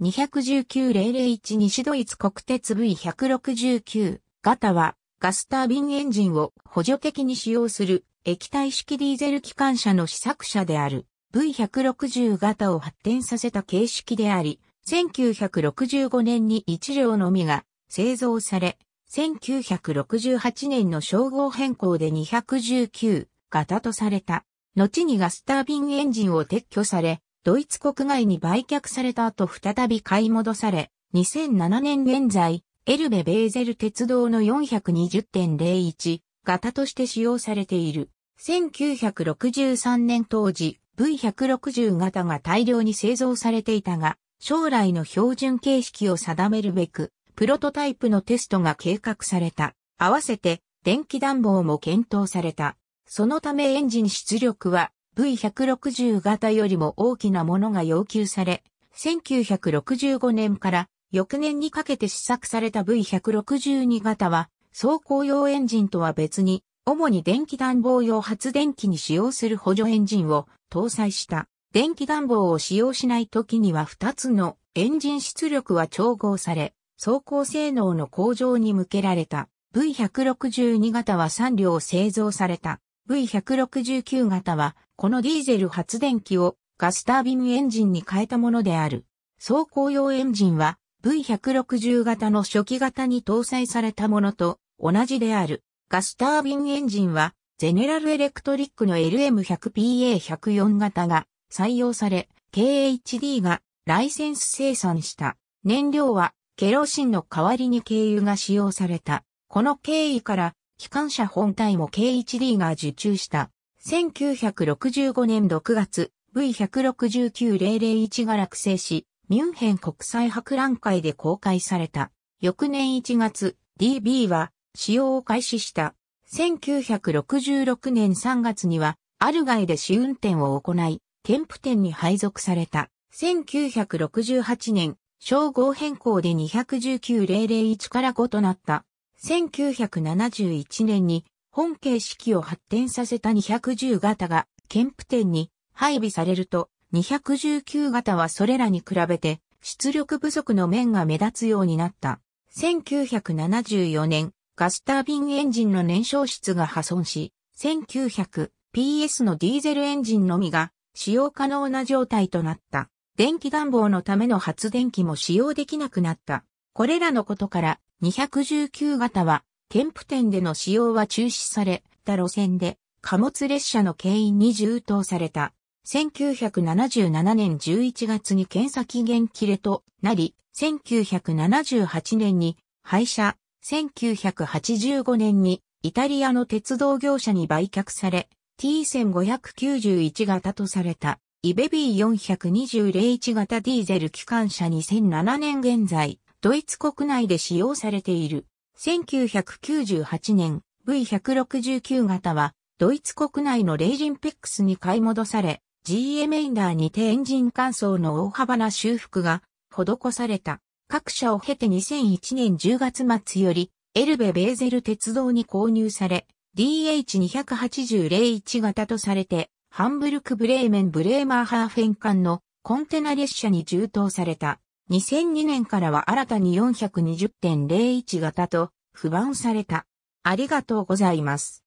219-001西ドイツ国鉄 V169 型はガスタービンエンジンを補助的に使用する液体式ディーゼル機関車の試作車である V160 型を発展させた形式であり、1965年に1両のみが製造され、1968年の称号変更で219型とされた。後にガスタービンエンジンを撤去され、ドイツ国外に売却された後再び買い戻され、2007年現在、エルベ・ベーゼル鉄道の420.01型として使用されている。1963年当時、V160 型が大量に製造されていたが、将来の標準形式を定めるべく、プロトタイプのテストが計画された。合わせて、電気暖房も検討された。そのためエンジン出力は V160 型よりも大きなものが要求され、1965年から翌年にかけて試作された V162 型は、走行用エンジンとは別に、主に電気暖房用発電機に使用する補助エンジンを搭載した。電気暖房を使用しない時には2つのエンジン出力は調合され、走行性能の向上に向けられた。V162 型は3両製造された。V169 型は、このディーゼル発電機をガスタービンエンジンに変えたものである。走行用エンジンは V160 型の初期型に搭載されたものと同じである。ガスタービンエンジンは、ゼネラルエレクトリックの LM100PA104 型が採用され、KHD がライセンス生産した。燃料はケロシンの代わりに軽油が使用された。この経緯から機関車本体も K1D が受注した。1965年6月、V169001 が落成し、ミュンヘン国際博覧会で公開された。翌年1月、DB は使用を開始した。1966年3月には、アルガイで試運転を行い、添付店に配属された。1968年、称号変更で219001から5となった。1971年に本形式を発展させた210型がンプ店に配備されると、219型はそれらに比べて出力不足の面が目立つようになった。1974年、ガスタービンエンジンの燃焼室が破損し、1900PS のディーゼルエンジンのみが使用可能な状態となった。電気暖房のための発電機も使用できなくなった。これらのことから、219型は、ケンプ店での使用は中止された路線で、貨物列車の牽引に充当された。1977年11月に検査期限切れとなり、1978年に廃車、1985年にイタリアの鉄道業者に売却され、T1591 型とされた、イベビー4 2 0 0 1型ディーゼル機関車2007年現在、ドイツ国内で使用されている。1998年 V169 型はドイツ国内のレイジンペックスに買い戻され、GM エンダーにてエンジン乾燥の大幅な修復が施された。各社を経て2001年10月末より、エルベ・ベーゼル鉄道に購入され、DH280-01 型とされて、ハンブルク・ブレーメン・ブレーマーハーフェン間のコンテナ列車に充当された。2002年からは新たに420.01型と、不番された。ありがとうございます。